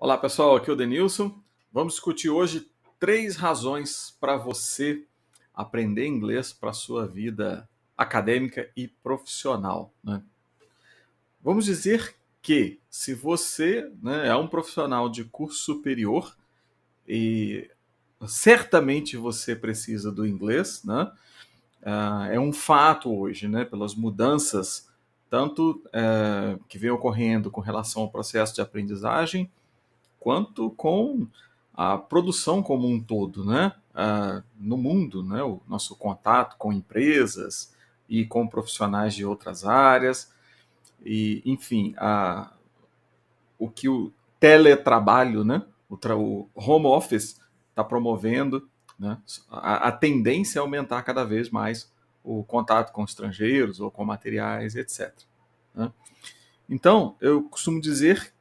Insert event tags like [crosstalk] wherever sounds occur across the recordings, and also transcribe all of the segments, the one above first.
Olá pessoal, aqui é o Denilson. Vamos discutir hoje três razões para você aprender inglês para a sua vida acadêmica e profissional. Né? Vamos dizer que se você né, é um profissional de curso superior e certamente você precisa do inglês, né? Uh, é um fato hoje, né? Pelas mudanças tanto uh, que vem ocorrendo com relação ao processo de aprendizagem quanto com a produção como um todo, né? Ah, no mundo, né? O nosso contato com empresas e com profissionais de outras áreas e, enfim, a, o que o teletrabalho, né? O, o home office está promovendo, né? A, a tendência é aumentar cada vez mais o contato com estrangeiros ou com materiais, etc. Né? Então, eu costumo dizer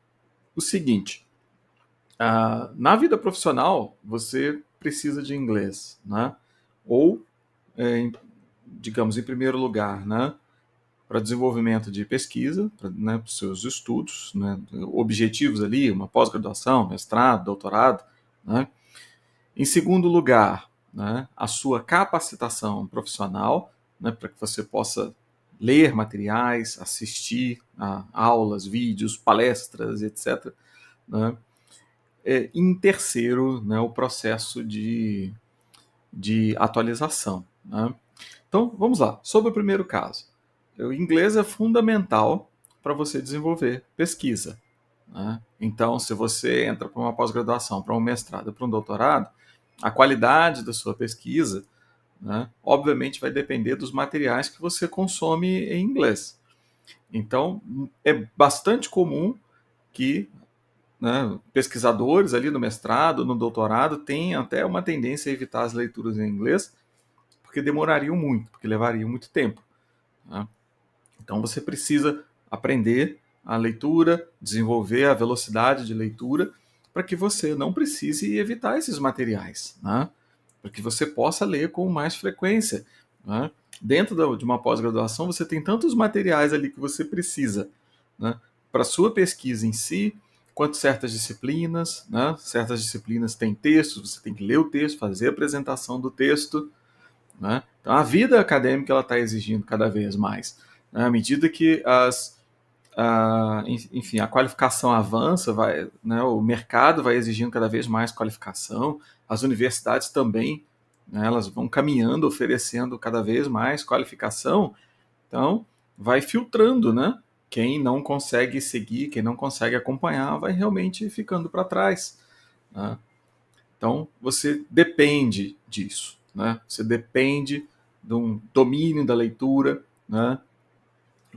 o seguinte: Uh, na vida profissional, você precisa de inglês, né? Ou, é, digamos, em primeiro lugar, né? Para desenvolvimento de pesquisa, né, para os seus estudos, né, objetivos ali, uma pós-graduação, mestrado, doutorado. Né? Em segundo lugar, né, a sua capacitação profissional, né, para que você possa ler materiais, assistir a aulas, vídeos, palestras, etc. Né? é, em terceiro, né, o processo de, de atualização. Né? Então, vamos lá. Sobre o primeiro caso. O inglês é fundamental para você desenvolver pesquisa. Né? Então, se você entra para uma pós-graduação, para um mestrado, para um doutorado, a qualidade da sua pesquisa, né, obviamente, vai depender dos materiais que você consome em inglês. Então, é bastante comum que né, pesquisadores ali no mestrado, no doutorado, têm até uma tendência a evitar as leituras em inglês, porque demorariam muito, porque levariam muito tempo. Né? Então você precisa aprender a leitura, desenvolver a velocidade de leitura, para que você não precise evitar esses materiais, né? para que você possa ler com mais frequência. Né? Dentro de uma pós-graduação, você tem tantos materiais ali que você precisa né? para sua pesquisa em si, quanto certas disciplinas, né? Certas disciplinas têm textos, você tem que ler o texto, fazer a apresentação do texto, né? Então a vida acadêmica ela está exigindo cada vez mais, né? à medida que as, a, enfim, a qualificação avança, vai, né? O mercado vai exigindo cada vez mais qualificação, as universidades também, né? Elas vão caminhando, oferecendo cada vez mais qualificação, então vai filtrando, né? quem não consegue seguir, quem não consegue acompanhar, vai realmente ficando para trás. Né? Então, você depende disso. Né? Você depende de um domínio da leitura né?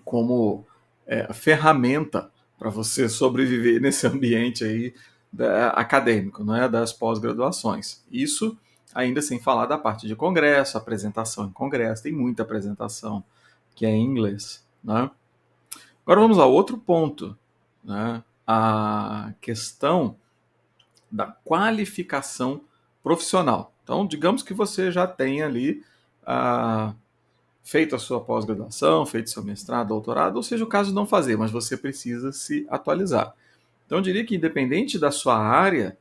como é, ferramenta para você sobreviver [laughs] nesse ambiente aí da, acadêmico, né? das pós-graduações. Isso ainda sem falar da parte de congresso, apresentação em congresso, tem muita apresentação que é em inglês. Né? Agora vamos a outro ponto, né? a questão da qualificação profissional. Então, digamos que você já tenha ali ah, feito a sua pós-graduação, feito seu mestrado, doutorado, ou seja, o caso de não fazer, mas você precisa se atualizar. Então, eu diria que, independente da sua área,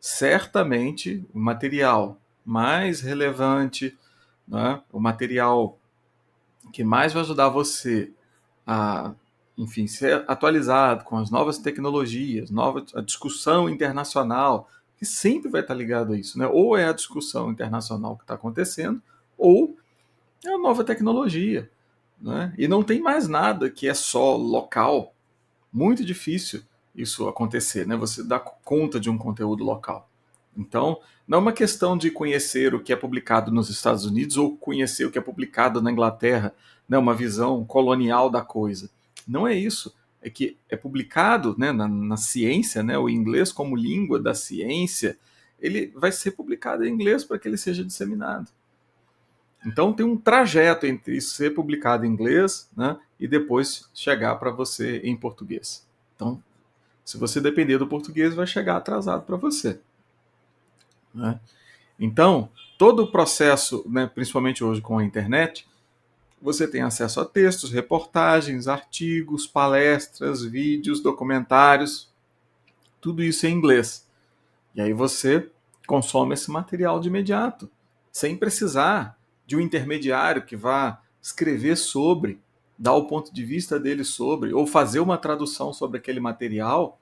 certamente o material mais relevante, né, o material que mais vai ajudar você a enfim, ser atualizado com as novas tecnologias, nova a discussão internacional, que sempre vai estar ligado a isso, né? Ou é a discussão internacional que está acontecendo, ou é a nova tecnologia, né? E não tem mais nada que é só local. Muito difícil isso acontecer, né? Você dá conta de um conteúdo local. Então, não é uma questão de conhecer o que é publicado nos Estados Unidos ou conhecer o que é publicado na Inglaterra, né? Uma visão colonial da coisa não é isso. É que é publicado né, na, na ciência, né, o inglês como língua da ciência, ele vai ser publicado em inglês para que ele seja disseminado. Então tem um trajeto entre isso ser publicado em inglês né, e depois chegar para você em português. Então, se você depender do português, vai chegar atrasado para você. Né? Então, todo o processo, né, principalmente hoje com a internet, você tem acesso a textos, reportagens, artigos, palestras, vídeos, documentários. Tudo isso em inglês. E aí você consome esse material de imediato, sem precisar de um intermediário que vá escrever sobre, dar o ponto de vista dele sobre, ou fazer uma tradução sobre aquele material,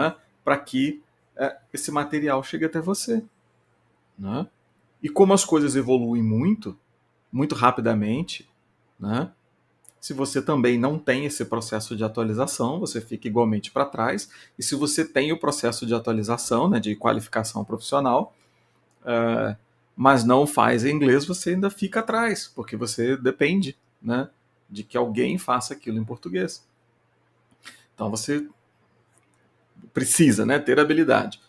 é? para que é, esse material chegue até você. É? E como as coisas evoluem muito, muito rapidamente, né? Se você também não tem esse processo de atualização, você fica igualmente para trás. E se você tem o processo de atualização, né, de qualificação profissional, uh, mas não faz em inglês, você ainda fica atrás, porque você depende né, de que alguém faça aquilo em português. Então você precisa né, ter a habilidade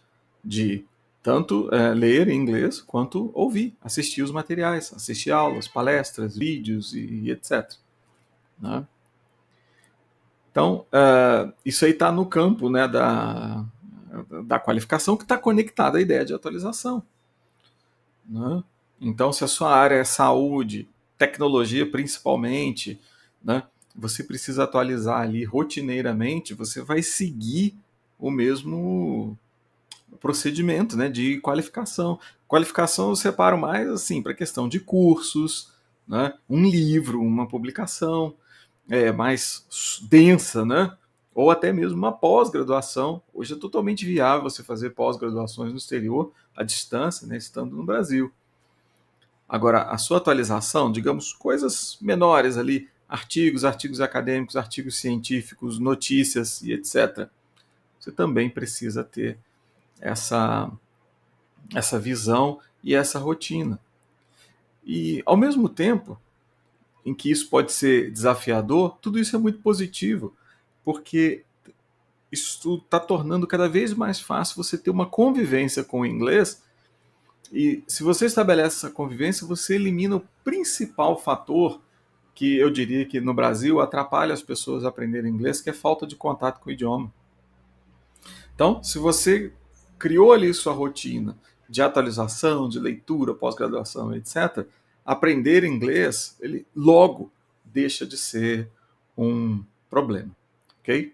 de tanto é, ler em inglês quanto ouvir, assistir os materiais, assistir aulas, palestras, vídeos e, e etc. Né? Então, uh, isso aí está no campo né, da, da qualificação que está conectada à ideia de atualização. Né? Então, se a sua área é saúde, tecnologia principalmente, né, você precisa atualizar ali rotineiramente, você vai seguir o mesmo procedimento né, de qualificação. Qualificação eu separo mais assim para questão de cursos, né, um livro, uma publicação é, mais densa, né, ou até mesmo uma pós-graduação. Hoje é totalmente viável você fazer pós-graduações no exterior à distância, né, estando no Brasil. Agora, a sua atualização, digamos, coisas menores ali, artigos, artigos acadêmicos, artigos científicos, notícias e etc. Você também precisa ter essa, essa visão e essa rotina. E, ao mesmo tempo em que isso pode ser desafiador, tudo isso é muito positivo, porque isso está tornando cada vez mais fácil você ter uma convivência com o inglês. E se você estabelece essa convivência, você elimina o principal fator que eu diria que no Brasil atrapalha as pessoas a aprenderem inglês, que é falta de contato com o idioma. Então, se você criou ali sua rotina de atualização, de leitura, pós-graduação, etc., aprender inglês, ele logo deixa de ser um problema, ok?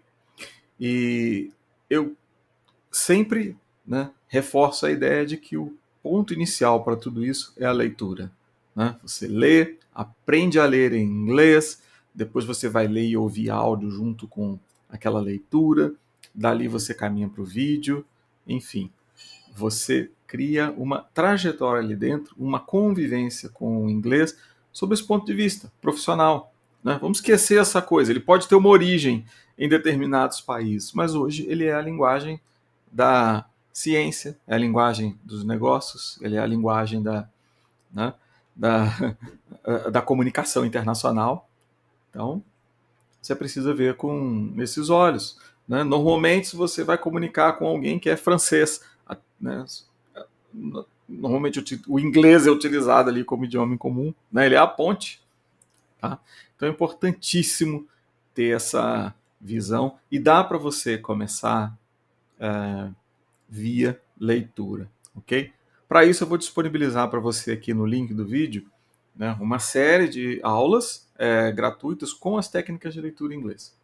E eu sempre né, reforço a ideia de que o ponto inicial para tudo isso é a leitura. Né? Você lê, aprende a ler em inglês, depois você vai ler e ouvir áudio junto com aquela leitura, dali você caminha para o vídeo, enfim, você cria uma trajetória ali dentro, uma convivência com o inglês sob esse ponto de vista profissional. Né? Vamos esquecer essa coisa. Ele pode ter uma origem em determinados países, mas hoje ele é a linguagem da ciência, é a linguagem dos negócios, ele é a linguagem da, né, da, [laughs] da comunicação internacional. Então, você precisa ver com esses olhos. Né? Normalmente, se você vai comunicar com alguém que é francês, né? normalmente o inglês é utilizado ali como idioma em comum, né? ele é a ponte. Tá? Então é importantíssimo ter essa visão e dá para você começar é, via leitura, ok? Para isso eu vou disponibilizar para você aqui no link do vídeo né, uma série de aulas é, gratuitas com as técnicas de leitura em inglês.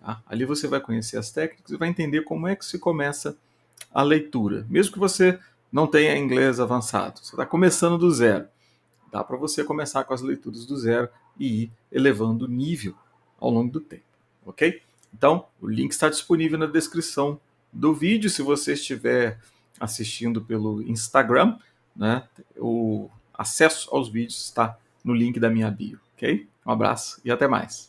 Tá? Ali você vai conhecer as técnicas e vai entender como é que se começa a leitura. Mesmo que você não tenha inglês avançado, você está começando do zero. Dá para você começar com as leituras do zero e ir elevando o nível ao longo do tempo, ok? Então, o link está disponível na descrição do vídeo. Se você estiver assistindo pelo Instagram, né, o acesso aos vídeos está no link da minha bio, ok? Um abraço e até mais.